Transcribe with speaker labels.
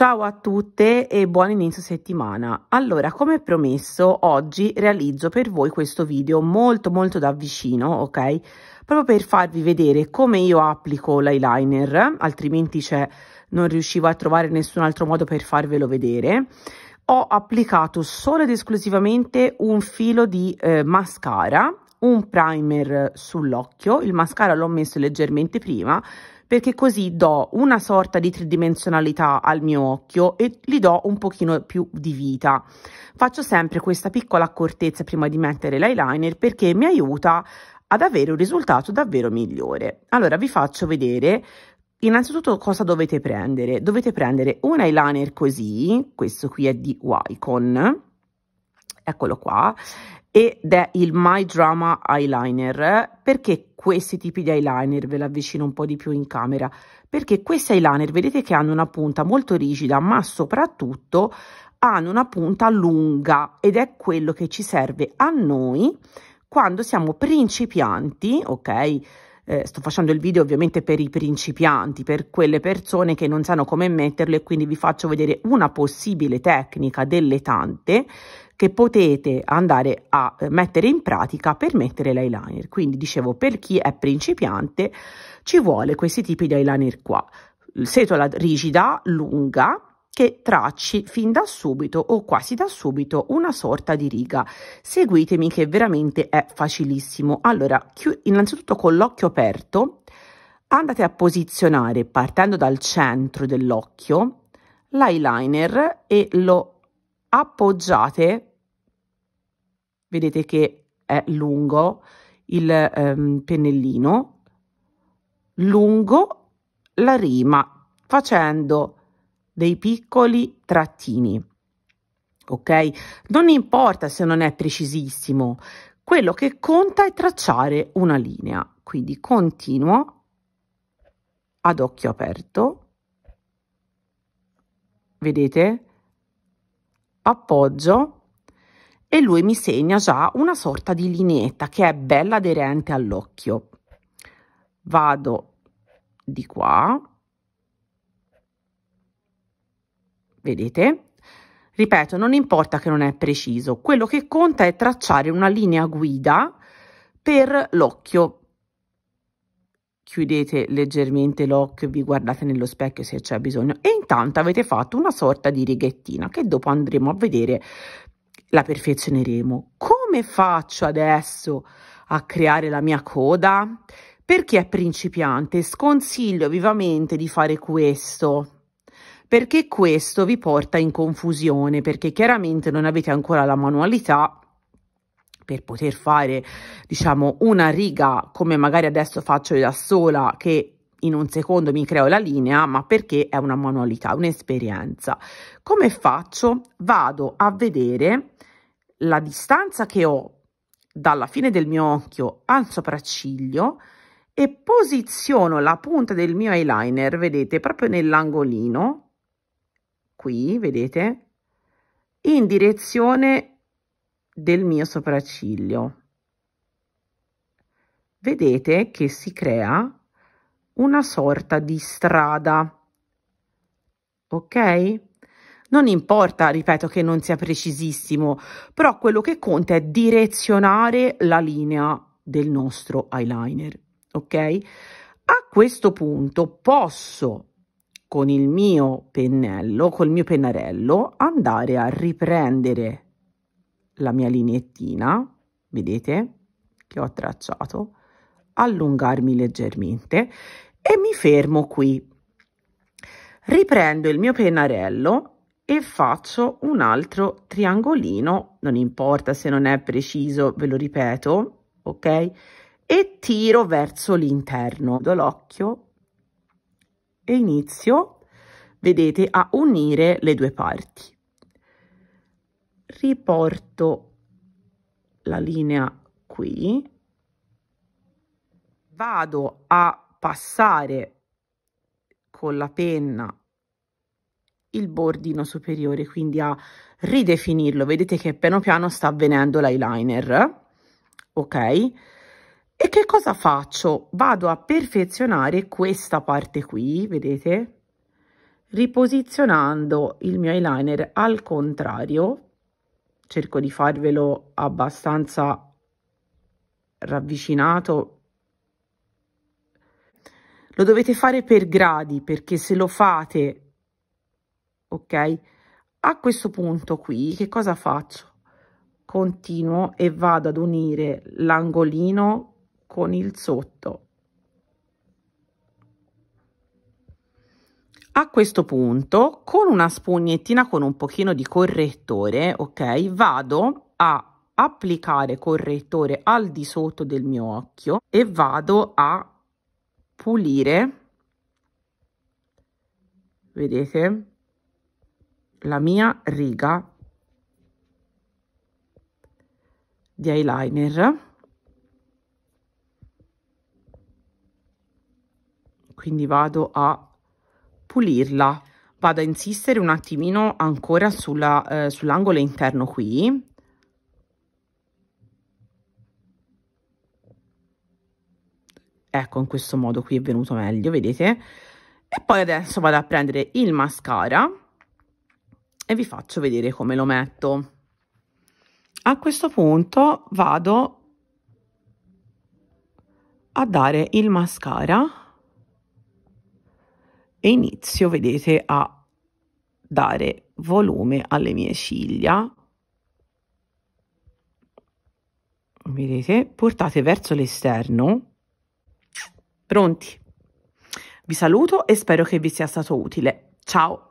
Speaker 1: Ciao a tutte e buon inizio settimana. Allora, come promesso, oggi realizzo per voi questo video molto molto da vicino, ok? Proprio per farvi vedere come io applico l'eyeliner, altrimenti cioè, non riuscivo a trovare nessun altro modo per farvelo vedere. Ho applicato solo ed esclusivamente un filo di eh, mascara un primer sull'occhio, il mascara l'ho messo leggermente prima perché così do una sorta di tridimensionalità al mio occhio e gli do un pochino più di vita. Faccio sempre questa piccola accortezza prima di mettere l'eyeliner perché mi aiuta ad avere un risultato davvero migliore. Allora vi faccio vedere Innanzitutto cosa dovete prendere? Dovete prendere un eyeliner così, questo qui è di Wycon, eccolo qua, ed è il My Drama Eyeliner. Perché questi tipi di eyeliner, ve l'avvicino un po' di più in camera, perché questi eyeliner vedete che hanno una punta molto rigida, ma soprattutto hanno una punta lunga ed è quello che ci serve a noi quando siamo principianti, ok? Eh, sto facendo il video ovviamente per i principianti, per quelle persone che non sanno come metterlo e quindi vi faccio vedere una possibile tecnica delle tante che potete andare a eh, mettere in pratica per mettere l'eyeliner. Quindi dicevo, per chi è principiante ci vuole questi tipi di eyeliner qua. Setola rigida, lunga, che tracci fin da subito o quasi da subito una sorta di riga. Seguitemi che veramente è facilissimo. Allora, innanzitutto con l'occhio aperto andate a posizionare partendo dal centro dell'occhio l'eyeliner e lo appoggiate vedete che è lungo il ehm, pennellino, lungo la rima facendo dei piccoli trattini. Ok? Non importa se non è precisissimo, quello che conta è tracciare una linea. Quindi continuo ad occhio aperto. Vedete? Appoggio e lui mi segna già una sorta di lineetta che è bella aderente all'occhio. Vado di qua, vedete? Ripeto, non importa che non è preciso, quello che conta è tracciare una linea guida per l'occhio. Chiudete leggermente l'occhio vi guardate nello specchio se c'è bisogno e intanto avete fatto una sorta di righettina che dopo andremo a vedere la perfezioneremo. Come faccio adesso a creare la mia coda? Per chi è principiante sconsiglio vivamente di fare questo perché questo vi porta in confusione perché chiaramente non avete ancora la manualità per poter fare diciamo una riga come magari adesso faccio io da sola che in un secondo mi creo la linea, ma perché è una manualità, un'esperienza. Come faccio? Vado a vedere la distanza che ho dalla fine del mio occhio al sopracciglio e posiziono la punta del mio eyeliner, vedete, proprio nell'angolino, qui, vedete, in direzione del mio sopracciglio. Vedete che si crea una sorta di strada. Ok? Non importa, ripeto, che non sia precisissimo, però quello che conta è direzionare la linea del nostro eyeliner. Ok? A questo punto posso con il mio pennello, col mio pennarello, andare a riprendere la mia lineettina, vedete, che ho tracciato, allungarmi leggermente e mi fermo qui. Riprendo il mio pennarello e faccio un altro triangolino, non importa se non è preciso, ve lo ripeto, ok? E tiro verso l'interno dell'occhio e inizio, vedete, a unire le due parti. Riporto la linea qui vado a passare con la penna il bordino superiore, quindi a ridefinirlo. Vedete che piano piano sta avvenendo l'eyeliner, ok? E che cosa faccio? Vado a perfezionare questa parte qui, vedete? Riposizionando il mio eyeliner al contrario, cerco di farvelo abbastanza ravvicinato lo dovete fare per gradi perché se lo fate, ok, a questo punto qui che cosa faccio? Continuo e vado ad unire l'angolino con il sotto. A questo punto, con una spugnettina con un pochino di correttore, ok, vado a applicare correttore al di sotto del mio occhio e vado a pulire vedete la mia riga di eyeliner quindi vado a pulirla vado a insistere un attimino ancora eh, sull'angolo eh, sull interno qui ecco in questo modo qui è venuto meglio vedete e poi adesso vado a prendere il mascara e vi faccio vedere come lo metto a questo punto vado a dare il mascara e inizio vedete a dare volume alle mie ciglia vedete portate verso l'esterno Pronti? Vi saluto e spero che vi sia stato utile. Ciao!